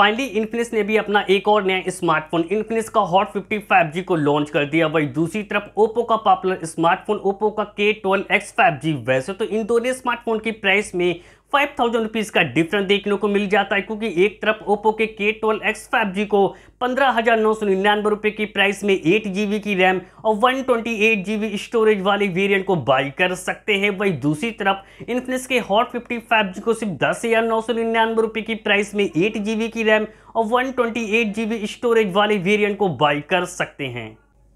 finally Infinix ने भी अपना एक और नया स्मार्टफोन इन्फिनिक्स का हॉट फिफ्टी फाइव जी को लॉन्च कर दिया वही दूसरी तरफ ओप्पो का पॉपुलर स्मार्टफोन ओप्पो का के ट्वेल्व एक्स फाइव जी वैसे तो इन दोनों स्मार्टफोन की प्राइस में फाइव थाउजेंड रुपीज़ का डिफरेंस देखने को मिल जाता है क्योंकि एक तरफ ओप्पो के के ट्वेल्व एक्स फाइव जी को पंद्रह हज़ार नौ सौ निन्यानवे रुपये की प्राइस में एट जी की रैम और one twenty eight G storage वाले वेरिएंट को बाई कर सकते हैं वही दूसरी तरफ इन्फिनिक्स के हॉट फिफ्टी फाइव जी को सिर्फ दस हज़ार नौ सौ निन्यानवे रुपये की प्राइस में एट जी की रैम और one twenty eight G storage वाले वेरियंट को बाई कर सकते हैं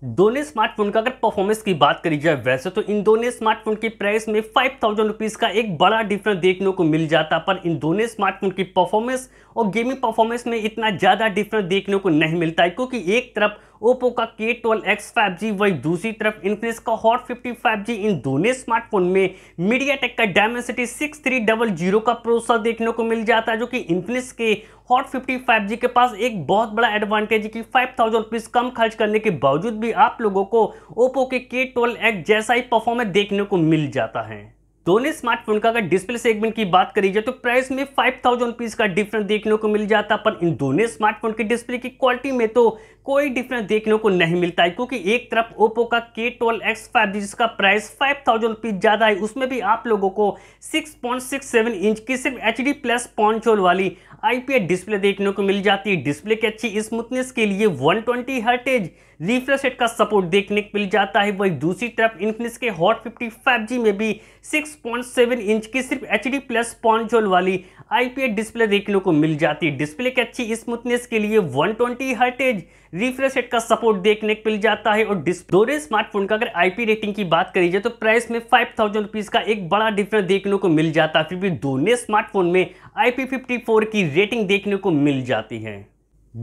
दोनों स्मार्टफोन का अगर परफॉर्मेंस की बात करी जाए वैसे तो इन दोनों स्मार्टफोन की प्राइस में फाइव थाउजेंड रुपीज़ का एक बड़ा डिफरेंस देखने को मिल जाता पर इन दोनों स्मार्टफोन की परफॉर्मेंस और गेमिंग परफॉर्मेंस में इतना ज़्यादा डिफरेंस देखने को नहीं मिलता है क्योंकि एक तरफ ओप्पो का के ट्वेल्व एक्स फाइव जी वही दूसरी तरफ इन्फिनिक्स का हॉट फिफ्टी फाइव जी इन दोनों स्मार्टफोन में मीडिया टेक का Dimensity six three double zero का प्रोसेसर देखने को मिल जाता है जो कि इन्फिनिक्स के हॉट फिफ्टी फाइव जी के पास एक बहुत बड़ा एडवांटेज है कि फाइव थाउजेंड रुपीज़ कम खर्च करने के बावजूद भी आप लोगों को ओप्पो के के ट्वेल्व एक्स जैसा ही परफॉर्मेंस देखने को मिल जाता है दोनों स्मार्टफोन का अगर डिस्प्ले सेगमेंट की बात करी जाए तो प्राइस में फाइव थाउजेंड रुपीज़ का डिफरेंस देखने को मिल जाता पर इन दोनों स्मार्टफोन के डिस्प्ले की क्वालिटी में तो कोई डिफरेंस देखने को नहीं मिलता है क्योंकि एक तरफ ओप्पो का के ट्वेल्व एक्स फाइव जी जिसका प्राइस फाइव थाउजेंड रुपीज़ ज़्यादा है उसमें भी आप लोगों को six point six seven inch की सिर्फ एच डी प्लस पॉन्चोल वाली आईपीएस डिस्प्ले देखने को मिल जाती है डिस्प्ले की अच्छी स्मूथनेस के लिए 120 ट्वेंटी हर्टेज रिफ्रेश का सपोर्ट देखने को मिल जाता है वही दूसरी तरफ इन्फिनिक्स के हॉट 55G में भी 6.7 इंच की सिर्फ एच डी प्लस पॉन्चोल वाली आईपीए डिस्प्ले देखने को मिल जाती है डिस्प्ले की अच्छी स्मूथनेस के लिए 120 ट्वेंटी हर्टेज रिफ्रेश का सपोर्ट देखने को मिल जाता है और डिस्प्ले स्मार्टफोन का अगर आईपी रेटिंग की बात करी जाए तो प्राइस में फाइव थाउजेंड रुपीज का एक बड़ा डिफरेंस देखने को मिल जाता है फिर भी दोनों स्मार्टफोन में आई पी फिफ्टी फोर की रेटिंग देखने को मिल जाती है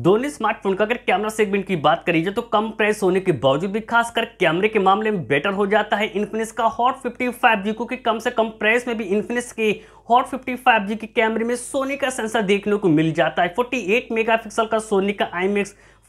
दोनों स्मार्टफोन का अगर कैमरा सेगमेंट की बात करी जाए तो कम प्राइस होने के बावजूद भी खासकर कैमरे के मामले में बेटर हो जाता है इन्फिनिक्स का हॉट फिफ्टी फाइव जी क्योंकि कम से कम प्राइस में भी इन्फिनिक्स के हॉट फिफ्टी फाइव जी के कैमरे में सोनी का सेंसर देखने को मिल जाता है फोर्टी 48 मेगापिक्सल का सोनी का आई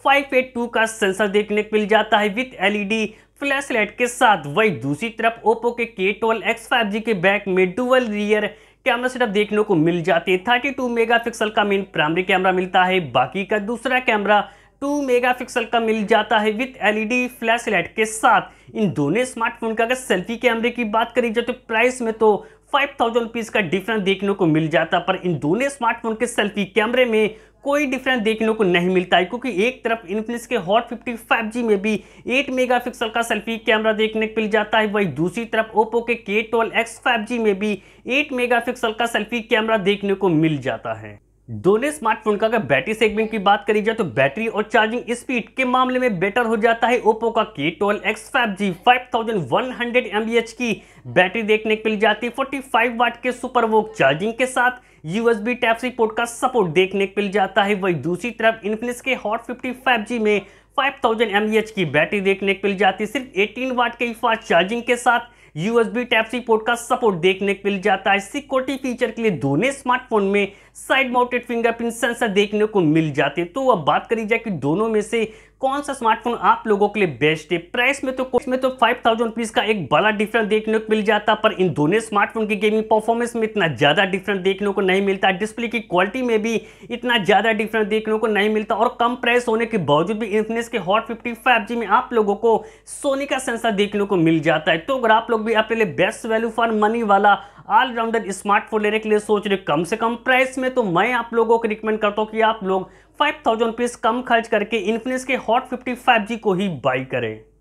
582 का सेंसर देखने को मिल जाता है विथ एलईडी फ्लैश लाइट के साथ वही दूसरी तरफ ओप्पो के के ट्वेल्व एक्स फाइव जी के बैक में डुअल रियर कैमरा सेटअप देखने को मिल जाती है थर्टी टू मेगापिक्सल का मेन प्राइमरी कैमरा मिलता है बाकी का दूसरा कैमरा टू मेगापिक्सल का मिल जाता है विथ एलईडी फ्लैश लाइट के साथ इन दोनों स्मार्टफोन का अगर सेल्फी कैमरे की बात करी जाए तो प्राइस में तो फाइव थाउजेंड रुपीज़ का डिफरेंस देखने को मिल जाता पर इन दोनों स्मार्टफोन के सेल्फी कैमरे में कोई डिफरेंस देखने को नहीं मिलता है क्योंकि एक तरफ इन्फिनिक्स के हॉट फिफ्टी फाइव जी में भी एट मेगा पिक्सल का सेल्फी कैमरा देखने को मिल जाता है वही दूसरी तरफ ओप्पो के के ट्वेल्व एक्स फाइव जी में भी एट मेगा पिक्सल का सेल्फी कैमरा देखने को मिल जाता है दोनों स्मार्टफोन का अगर बैटरी सेगमेंट की बात करी जाए तो बैटरी और चार्जिंग स्पीड के मामले में बेटर हो जाता है ओप्पो का K twelve X five G five thousand one hundred M B H की बैटरी देखने को मिल जाती है फोर्टी फाइव वाट के सुपर वोक चार्जिंग के साथ यूएसबी टाइप सी पोर्ट का सपोर्ट देखने को मिल जाता है वही दूसरी तरफ इन्फिनिक्स के हॉट फिफ्टी फाइव जी में five thousand M B H की बैटरी देखने को मिल जाती है सिर्फ एटीन वाट के फास्ट चार्जिंग के साथ यूएसबी टाइप सी पोर्ट का सपोर्ट देखने को मिल जाता है सिक्योरिटी फीचर के लिए दोनों स्मार्टफोन में साइड माउंटेड फिंगरप्रिंट सेंसर देखने को मिल जाते तो अब बात करी जाए कि दोनों में से कौन सा स्मार्टफोन आप लोगों के लिए बेस्ट है प्राइस में तो इसमें तो फाइव थाउजेंड रुपीज का एक बड़ा डिफरेंस देखने को मिल जाता पर इन दोनों स्मार्टफोन की गेमिंग परफॉर्मेंस में इतना ज्यादा डिफरेंस देखने को नहीं मिलता डिस्प्ले की क्वालिटी में भी इतना ज्यादा डिफरेंस देखने को नहीं मिलता और कम प्राइस होने के बावजूद भी इन्फिनिक्स के हॉट फिफ्टी फाइव जी में आप लोगों को सोनी का सेंसर देखने को मिल जाता है तो अगर आप लोग भी अपने लिए बेस्ट वैल्यू फॉर मनी वाला ऑलराउंडर स्मार्टफोन लेने के लिए सोच रहे कम से कम प्राइस में तो मैं आप लोगों को रिकमेंड करता हूँ कि आप लोग 5000 पीस कम खर्च करके इन्फिनिक्स के हॉट 55G को ही बाई करें